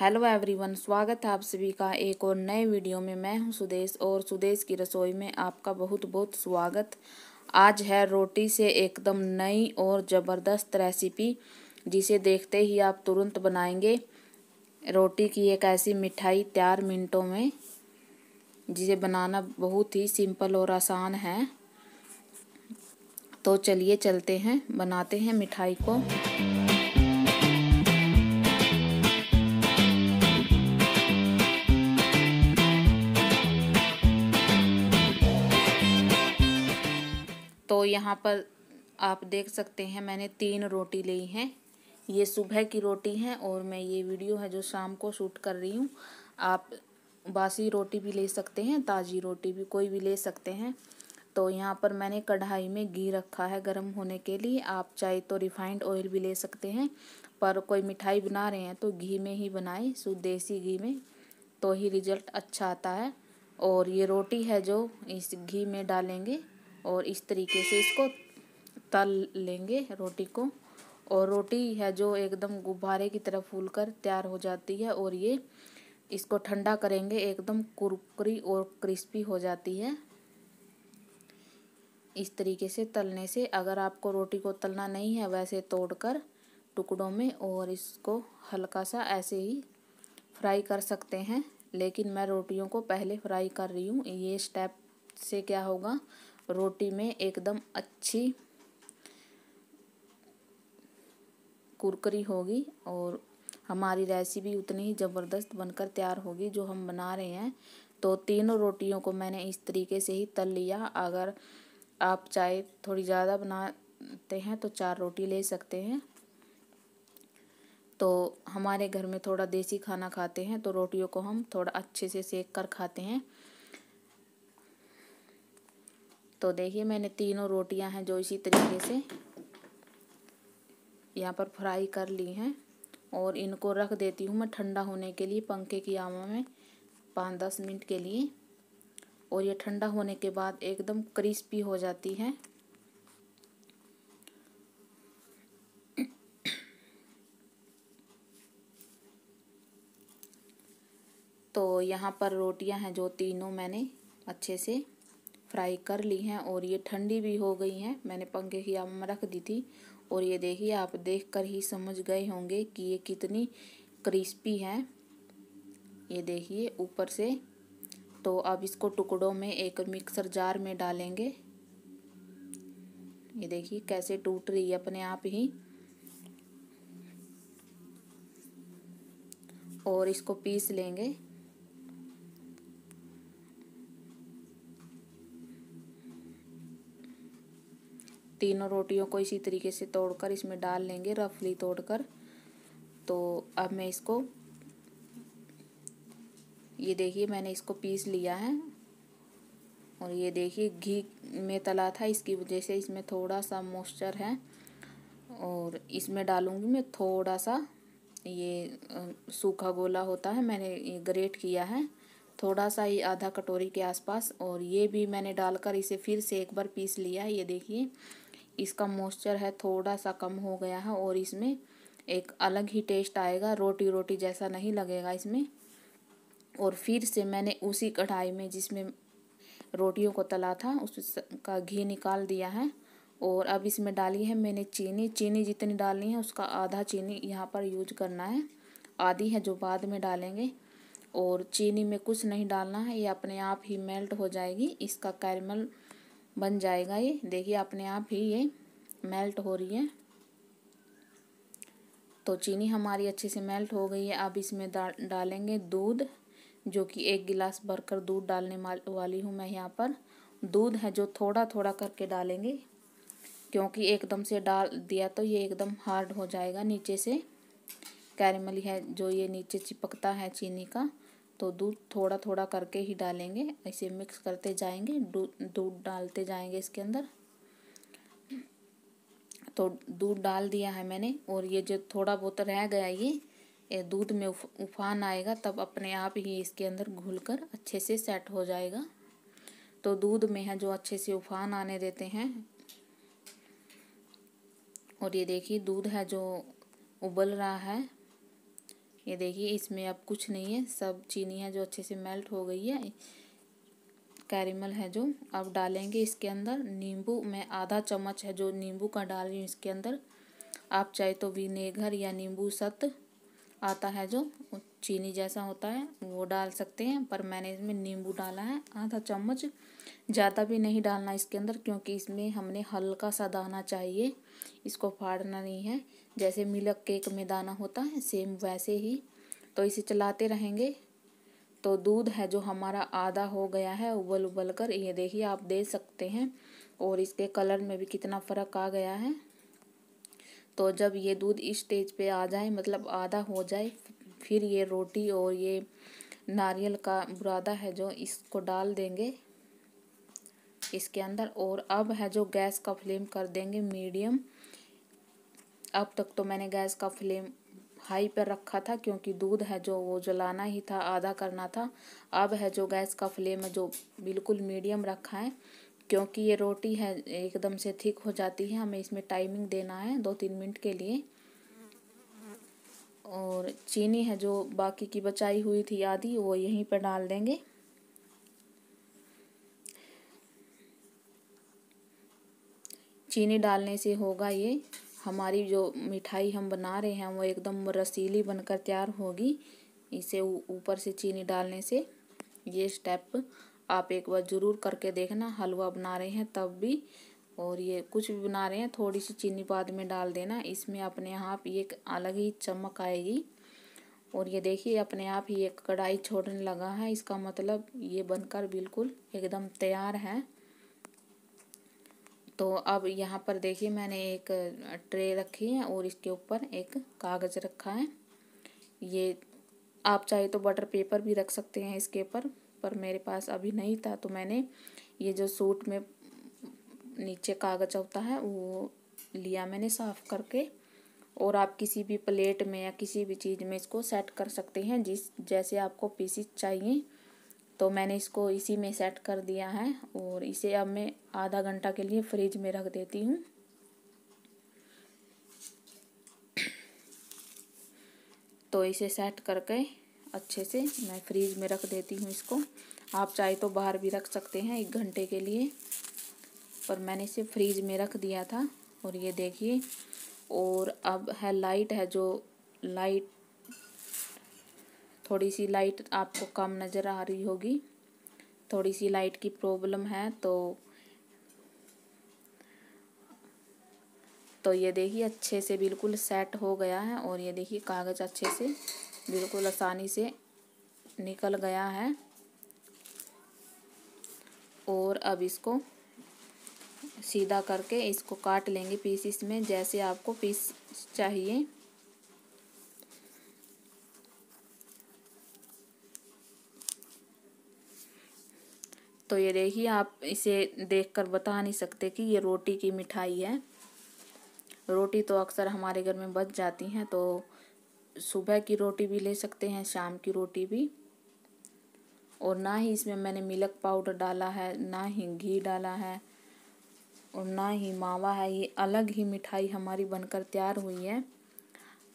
hello everyone स्वागत है आप सभी का एक और नए वीडियो में मैं हूं सुदेश और सुदेश की रसोई में आपका बहुत बहुत स्वागत आज है रोटी से एकदम नई और ज़बरदस्त रेसिपी जिसे देखते ही आप तुरंत बनाएंगे रोटी की एक ऐसी मिठाई तैयार मिनटों में जिसे बनाना बहुत ही सिंपल और आसान है तो चलिए चलते हैं बनाते हैं मिठाई को यहाँ पर आप देख सकते हैं मैंने तीन रोटी ली हैं ये सुबह की रोटी हैं और मैं ये वीडियो है जो शाम को शूट कर रही हूँ आप बासी रोटी भी ले सकते हैं ताज़ी रोटी भी कोई भी ले सकते हैं तो यहाँ पर मैंने कढ़ाई में घी रखा है गर्म होने के लिए आप चाहे तो रिफाइंड ऑयल भी ले सकते हैं पर कोई मिठाई बना रहे हैं तो घी में ही बनाएं शुद्ध देसी घी में तो ही रिजल्ट अच्छा आता है और ये रोटी है जो इस घी में डालेंगे और इस तरीके से इसको तल लेंगे रोटी को और रोटी है जो एकदम गुब्बारे की तरह फूल कर तैयार हो जाती है और ये इसको ठंडा करेंगे एकदम कुरकुरी और क्रिस्पी हो जाती है इस तरीके से तलने से अगर आपको रोटी को तलना नहीं है वैसे तोड़कर टुकड़ों में और इसको हल्का सा ऐसे ही फ्राई कर सकते हैं लेकिन मैं रोटियों को पहले फ्राई कर रही हूँ ये स्टेप से क्या होगा रोटी में एकदम अच्छी कुरकरी होगी और हमारी रेसिपी उतनी ही ज़बरदस्त बनकर तैयार होगी जो हम बना रहे हैं तो तीनों रोटियों को मैंने इस तरीके से ही तल लिया अगर आप चाय थोड़ी ज़्यादा बनाते हैं तो चार रोटी ले सकते हैं तो हमारे घर में थोड़ा देसी खाना खाते हैं तो रोटियों को हम थोड़ा अच्छे से सेक कर खाते हैं तो देखिए मैंने तीनों रोटियां हैं जो इसी तरीके से यहाँ पर फ्राई कर ली हैं और इनको रख देती हूँ मैं ठंडा होने के लिए पंखे की आमा में पाँच दस मिनट के लिए और ये ठंडा होने के बाद एकदम क्रिस्पी हो जाती है तो यहाँ पर रोटियां हैं जो तीनों मैंने अच्छे से फ्राई कर ली हैं और ये ठंडी भी हो गई हैं मैंने पंखे की आम रख दी थी और ये देखिए आप देख कर ही समझ गए होंगे कि ये कितनी क्रिस्पी हैं ये देखिए ऊपर से तो अब इसको टुकड़ों में एक मिक्सर जार में डालेंगे ये देखिए कैसे टूट रही है अपने आप ही और इसको पीस लेंगे तीनों रोटियों को इसी तरीके से तोड़कर इसमें डाल लेंगे रफली तोड़कर तो अब मैं इसको ये देखिए मैंने इसको पीस लिया है और ये देखिए घी में तला था इसकी वजह से इसमें थोड़ा सा मॉइस्चर है और इसमें डालूँगी मैं थोड़ा सा ये सूखा गोला होता है मैंने ग्रेट किया है थोड़ा सा ये आधा कटोरी के आसपास और ये भी मैंने डालकर इसे फिर से एक बार पीस लिया है ये देखिए इसका मॉइस्चर है थोड़ा सा कम हो गया है और इसमें एक अलग ही टेस्ट आएगा रोटी रोटी जैसा नहीं लगेगा इसमें और फिर से मैंने उसी कढ़ाई में जिसमें रोटियों को तला था उसका घी निकाल दिया है और अब इसमें डाली है मैंने चीनी चीनी जितनी डालनी है उसका आधा चीनी यहाँ पर यूज करना है आधी है जो बाद में डालेंगे और चीनी में कुछ नहीं डालना है ये अपने आप ही मेल्ट हो जाएगी इसका कैरमल बन जाएगा ये देखिए अपने आप ही ये मेल्ट हो रही है तो चीनी हमारी अच्छे से मेल्ट हो गई है अब इसमें डालेंगे दूध जो कि एक गिलास भरकर दूध डालने वाली हूँ मैं यहाँ पर दूध है जो थोड़ा थोड़ा करके डालेंगे क्योंकि एकदम से डाल दिया तो ये एकदम हार्ड हो जाएगा नीचे से कैरेमल है जो ये नीचे चिपकता है चीनी का तो दूध थोड़ा थोड़ा करके ही डालेंगे ऐसे मिक्स करते जाएंगे दूध डालते जाएंगे इसके अंदर तो दूध डाल दिया है मैंने और ये जो थोड़ा बहुत रह गया ये ये दूध में उफान आएगा तब अपने आप ही इसके अंदर घुल कर अच्छे से सेट हो जाएगा तो दूध में है जो अच्छे से उफान आने देते हैं और ये देखिए दूध है जो उबल रहा है ये देखिए इसमें अब कुछ नहीं है सब चीनी है जो अच्छे से मेल्ट हो गई है कैरेमल है जो अब डालेंगे इसके अंदर नींबू मैं आधा चम्मच है जो नींबू का डाल रही हूँ इसके अंदर आप चाहे तो विनेगर या नींबू सत आता है जो चीनी जैसा होता है वो डाल सकते हैं पर मैंने इसमें नींबू डाला है आधा चम्मच ज़्यादा भी नहीं डालना इसके अंदर क्योंकि इसमें हमने हल्का सा दाना चाहिए इसको फाड़ना नहीं है जैसे मिलक केक में दाना होता है सेम वैसे ही तो इसे चलाते रहेंगे तो दूध है जो हमारा आधा हो गया है उबल उबल कर ये देखिए आप दे सकते हैं और इसके कलर में भी कितना फ़र्क आ गया है तो जब ये दूध इस स्टेज पे आ जाए मतलब आधा हो जाए फिर ये रोटी और ये नारियल का बुरादा है जो इसको डाल देंगे इसके अंदर और अब है जो गैस का फ्लेम कर देंगे मीडियम अब तक तो मैंने गैस का फ्लेम हाई पर रखा था क्योंकि दूध है जो वो जलाना ही था आधा करना था अब है जो गैस का फ्लेम है जो बिल्कुल मीडियम रखा है क्योंकि ये रोटी है एकदम से थिक हो जाती है हमें इसमें टाइमिंग देना है दो तीन मिनट के लिए और चीनी है जो बाकी की बचाई हुई थी आधी वो यहीं पर डाल देंगे चीनी डालने से होगा ये हमारी जो मिठाई हम बना रहे हैं वो एकदम रसीली बनकर तैयार होगी इसे ऊपर से चीनी डालने से ये स्टेप आप एक बार ज़रूर करके देखना हलवा बना रहे हैं तब भी और ये कुछ भी बना रहे हैं थोड़ी सी चीनी बाद में डाल देना इसमें अपने आप ये एक अलग ही चमक आएगी और ये देखिए अपने आप ही एक कढ़ाई छोड़ने लगा है इसका मतलब ये बनकर बिल्कुल एकदम तैयार है तो अब यहाँ पर देखिए मैंने एक ट्रे रखी है और इसके ऊपर एक कागज़ रखा है ये आप चाहे तो बटर पेपर भी रख सकते हैं इसके ऊपर पर मेरे पास अभी नहीं था तो मैंने ये जो सूट में नीचे कागज़ होता है वो लिया मैंने साफ़ करके और आप किसी भी प्लेट में या किसी भी चीज़ में इसको सेट कर सकते हैं जिस जैसे आपको पीसीस चाहिए तो मैंने इसको इसी में सेट कर दिया है और इसे अब मैं आधा घंटा के लिए फ्रिज में रख देती हूँ तो इसे सेट करके अच्छे से मैं फ्रीज में रख देती हूँ इसको आप चाहे तो बाहर भी रख सकते हैं एक घंटे के लिए पर मैंने इसे फ्रीज में रख दिया था और ये देखिए और अब है लाइट है जो लाइट थोड़ी सी लाइट आपको कम नज़र आ रही होगी थोड़ी सी लाइट की प्रॉब्लम है तो तो ये देखिए अच्छे से बिल्कुल सेट हो गया है और ये देखिए कागज़ अच्छे से बिल्कुल आसानी से निकल गया है और अब इसको सीधा करके इसको काट लेंगे पीसीस में जैसे आपको पीस चाहिए तो ये देखिए आप इसे देखकर बता नहीं सकते कि ये रोटी की मिठाई है रोटी तो अक्सर हमारे घर में बच जाती हैं तो सुबह की रोटी भी ले सकते हैं शाम की रोटी भी और ना ही इसमें मैंने मिल्क पाउडर डाला है ना ही घी डाला है और ना ही मावा है ये अलग ही मिठाई हमारी बनकर तैयार हुई है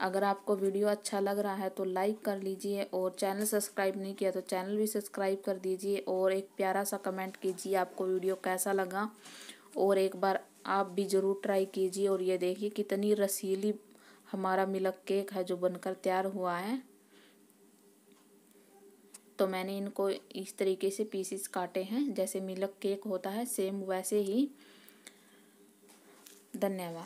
अगर आपको वीडियो अच्छा लग रहा है तो लाइक कर लीजिए और चैनल सब्सक्राइब नहीं किया तो चैनल भी सब्सक्राइब कर दीजिए और एक प्यारा सा कमेंट कीजिए आपको वीडियो कैसा लगा और एक बार आप भी ज़रूर ट्राई कीजिए और ये देखिए कितनी रसीली हमारा मिलक केक है जो बनकर तैयार हुआ है तो मैंने इनको इस तरीके से पीसीस काटे हैं जैसे मिलक केक होता है सेम वैसे ही धन्यवाद